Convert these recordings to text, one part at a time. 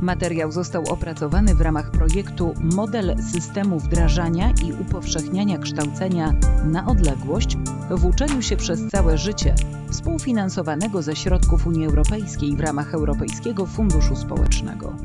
Materiał został opracowany w ramach projektu Model systemu wdrażania i upowszechniania kształcenia na odległość w uczeniu się przez całe życie, współfinansowanego ze środków Unii Europejskiej w ramach Europejskiego Funduszu Społecznego.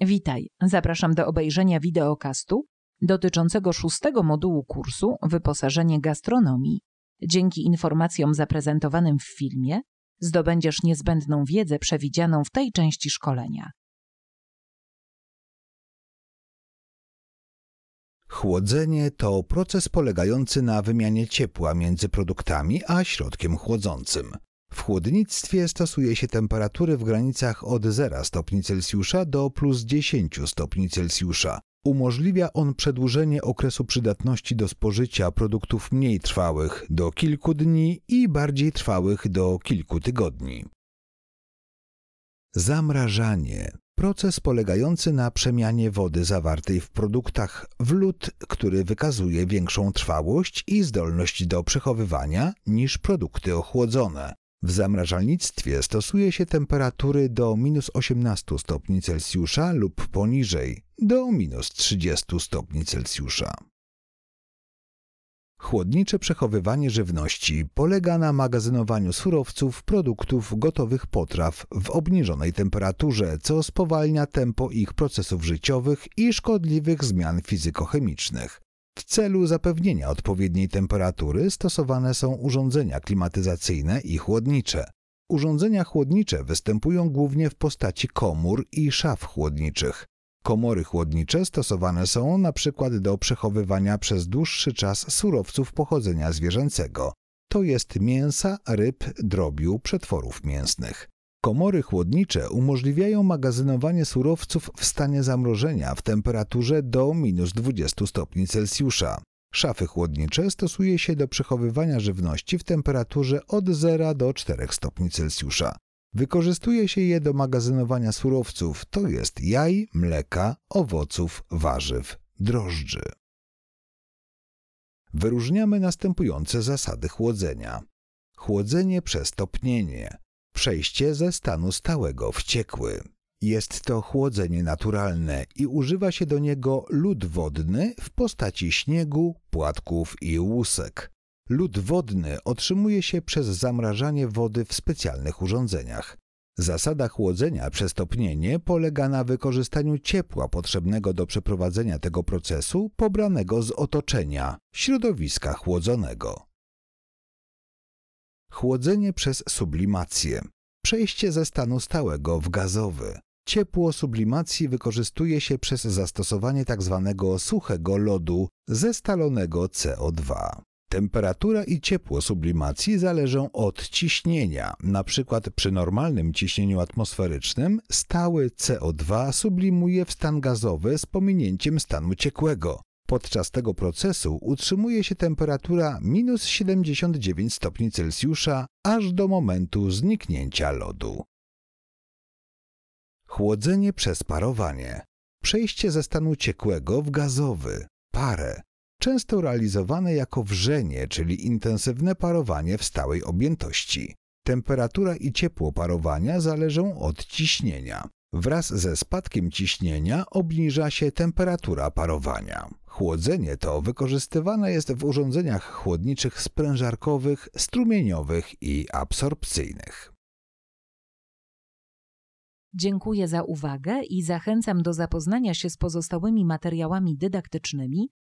Witaj, zapraszam do obejrzenia wideokastu dotyczącego szóstego modułu kursu Wyposażenie gastronomii. Dzięki informacjom zaprezentowanym w filmie zdobędziesz niezbędną wiedzę przewidzianą w tej części szkolenia. Chłodzenie to proces polegający na wymianie ciepła między produktami a środkiem chłodzącym. W chłodnictwie stosuje się temperatury w granicach od 0 stopni Celsjusza do plus 10 stopni Celsjusza. Umożliwia on przedłużenie okresu przydatności do spożycia produktów mniej trwałych do kilku dni i bardziej trwałych do kilku tygodni. Zamrażanie proces polegający na przemianie wody zawartej w produktach w lód, który wykazuje większą trwałość i zdolność do przechowywania niż produkty ochłodzone. W zamrażalnictwie stosuje się temperatury do minus 18 stopni Celsjusza lub poniżej, do minus 30 stopni Celsjusza. Chłodnicze przechowywanie żywności polega na magazynowaniu surowców, produktów, gotowych potraw w obniżonej temperaturze, co spowalnia tempo ich procesów życiowych i szkodliwych zmian fizykochemicznych. W celu zapewnienia odpowiedniej temperatury stosowane są urządzenia klimatyzacyjne i chłodnicze. Urządzenia chłodnicze występują głównie w postaci komór i szaf chłodniczych. Komory chłodnicze stosowane są na przykład do przechowywania przez dłuższy czas surowców pochodzenia zwierzęcego, to jest mięsa, ryb, drobiu, przetworów mięsnych. Komory chłodnicze umożliwiają magazynowanie surowców w stanie zamrożenia w temperaturze do minus 20 stopni Celsjusza. Szafy chłodnicze stosuje się do przechowywania żywności w temperaturze od 0 do 4 stopni Celsjusza. Wykorzystuje się je do magazynowania surowców, to jest jaj, mleka, owoców, warzyw, drożdży. Wyróżniamy następujące zasady chłodzenia. Chłodzenie przez topnienie. Przejście ze stanu stałego w ciekły. Jest to chłodzenie naturalne i używa się do niego lód wodny w postaci śniegu, płatków i łusek. Lód wodny otrzymuje się przez zamrażanie wody w specjalnych urządzeniach. Zasada chłodzenia przez topnienie polega na wykorzystaniu ciepła potrzebnego do przeprowadzenia tego procesu pobranego z otoczenia, środowiska chłodzonego. Chłodzenie przez sublimację. Przejście ze stanu stałego w gazowy. Ciepło sublimacji wykorzystuje się przez zastosowanie tzw. Tak suchego lodu zestalonego CO2. Temperatura i ciepło sublimacji zależą od ciśnienia. Na przykład przy normalnym ciśnieniu atmosferycznym stały CO2 sublimuje w stan gazowy z pominięciem stanu ciekłego. Podczas tego procesu utrzymuje się temperatura minus 79 stopni Celsjusza aż do momentu zniknięcia lodu. Chłodzenie przez parowanie. Przejście ze stanu ciekłego w gazowy, parę, często realizowane jako wrzenie, czyli intensywne parowanie w stałej objętości. Temperatura i ciepło parowania zależą od ciśnienia. Wraz ze spadkiem ciśnienia obniża się temperatura parowania. Chłodzenie to wykorzystywane jest w urządzeniach chłodniczych sprężarkowych, strumieniowych i absorpcyjnych. Dziękuję za uwagę i zachęcam do zapoznania się z pozostałymi materiałami dydaktycznymi